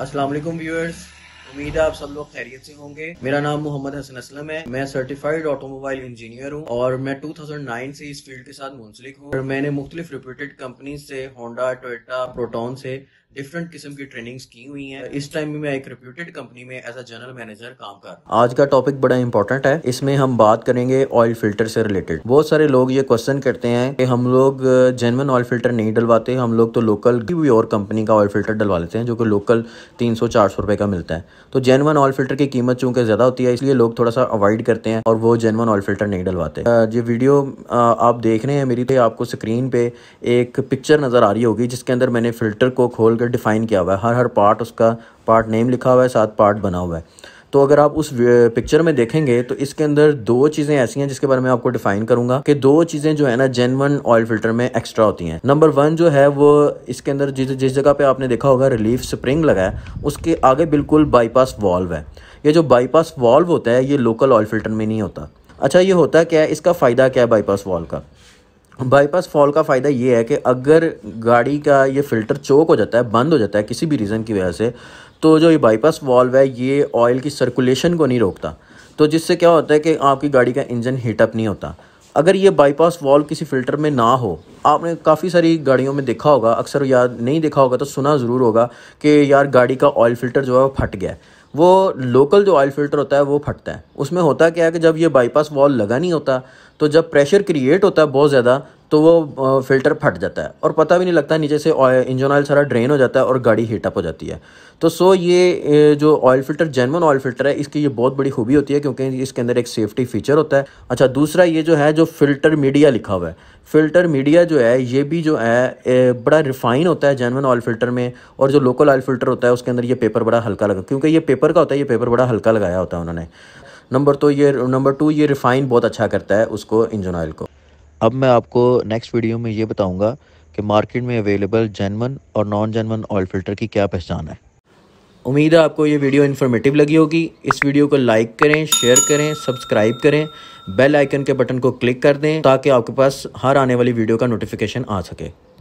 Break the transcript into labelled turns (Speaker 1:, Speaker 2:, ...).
Speaker 1: अस्सलाम वालेकुम व्यूअर्स उम्मीद है आप सब लोग खैरियत से होंगे मेरा नाम मोहम्मद हसन असलम है मैं सर्टिफाइड ऑटोमोबाइल इंजीनियर हूँ और मैं 2009 से इस फील्ड के साथ मुंसलिक हूँ और मैंने मुख्तलिफ रिप्यूटेड कंपनी से होंडा टोयटा प्रोटोन से डिफरेंट किस्म की ट्रेनिंग की हुई है इस टाइम मैं एक रिप्यूटेड कंपनी में एज अ जनरल मैनेजर काम कर आज का टॉपिक बड़ा इंपॉर्टेंट है इसमें हम बात करेंगे ऑयल फिल्टर से रिलेटेड बहुत सारे लोग ये क्वेश्चन करते हैं कि हम लोग जेनवन ऑयल फिल्टर नहीं डलवाते हम लोग तो लोकल भी और कंपनी का ऑयल फिल्टर डलवा लेते हैं जो कि लोकल तीन सौ चार सौ रुपए का मिलता है तो जेनवन ऑयल फिल्टर की कीमत चूंकि ज्यादा होती है इसलिए लोग थोड़ा सा अवॉइड करते हैं और वो जेनवन ऑयल फिल्टर नहीं डलवाते ये वीडियो आप देख रहे हैं मेरी आपको स्क्रीन पे एक पिक्चर नजर आ रही होगी जिसके अंदर मैंने फिल्टर को खोल के डिफ़ाइन किया हुआ है हर हर पार्ट उसका पार्ट नेम लिखा हुआ है साथ पार्ट बना हुआ है तो अगर आप उस पिक्चर में देखेंगे तो इसके अंदर दो चीज़ें ऐसी हैं जिसके बारे में आपको डिफाइन करूंगा कि दो चीज़ें जो है ना जेनवन ऑयल फिल्टर में एक्स्ट्रा होती हैं नंबर वन जो है वो इसके अंदर जिस जिस जगह पे आपने देखा होगा रिलीफ स्प्रिंग लगा है उसके आगे बिल्कुल बाईपास वॉल्व है ये जो बाईपास वॉल्व होता है ये लोकल ऑयल फिल्टर में नहीं होता अच्छा ये होता क्या है इसका फ़ायदा क्या है बाईपास वॉल्व का बाईपास फॉल का फ़ायदा ये है कि अगर गाड़ी का ये फ़िल्टर चोक हो जाता है बंद हो जाता है किसी भी रीज़न की वजह से तो जो ये बाईपास वॉल्व है ये ऑयल की सर्कुलेशन को नहीं रोकता तो जिससे क्या होता है कि आपकी गाड़ी का इंजन हीटअप नहीं होता अगर ये बाईपास वॉल्व किसी फ़िल्टर में ना हो आपने काफ़ी सारी गाड़ियों में देखा होगा अक्सर याद नहीं देखा होगा तो सुना ज़रूर होगा कि यार गाड़ी का ऑयल फ़िल्टर जो है वो फट गया है वो लोकल जो ऑयल फ़िल्टर होता है वो फटता है उसमें होता क्या है कि जब ये बाईपास वॉल लगा नहीं होता तो जब प्रेशर क्रिएट होता है बहुत ज़्यादा तो वो फिल्टर फट जाता है और पता भी नहीं लगता नीचे से इंजन ऑयल सारा ड्रेन हो जाता है और गाड़ी हीटअप हो जाती है तो सो ये जो oil filter genuine oil filter है इसकी ये बहुत बड़ी खूबी होती है क्योंकि इसके अंदर एक सेफ्टी फीचर होता है अच्छा दूसरा ये जो है जो फिल्टर मीडिया लिखा हुआ है फिल्टर मीडिया जो है ये भी जो है बड़ा रिफाइन होता है जेनवन ऑयल फिल्टर में और जो लोकल ऑयल फिल्टर होता है उसके अंदर ये पेपर बड़ा हल्का लगा क्योंकि ये पेपर का होता है ये पेपर बड़ा हल्का लगाया होता है उन्होंने नंबर तो ये नंबर टू ये रिफ़ाइन बहुत अच्छा करता है उसको इंजन ऑयल को अब मैं आपको नेक्स्ट वीडियो में ये बताऊँगा कि मार्केट में अवेलेबल जेनवन और नॉन जेनवन ऑयल फ़िल्टर की क्या पहचान है उम्मीद है आपको ये वीडियो इन्फॉर्मेटिव लगी होगी इस वीडियो को लाइक करें शेयर करें सब्सक्राइब करें बेल आइकन के बटन को क्लिक कर दें ताकि आपके पास हर आने वाली वीडियो का नोटिफिकेशन आ सके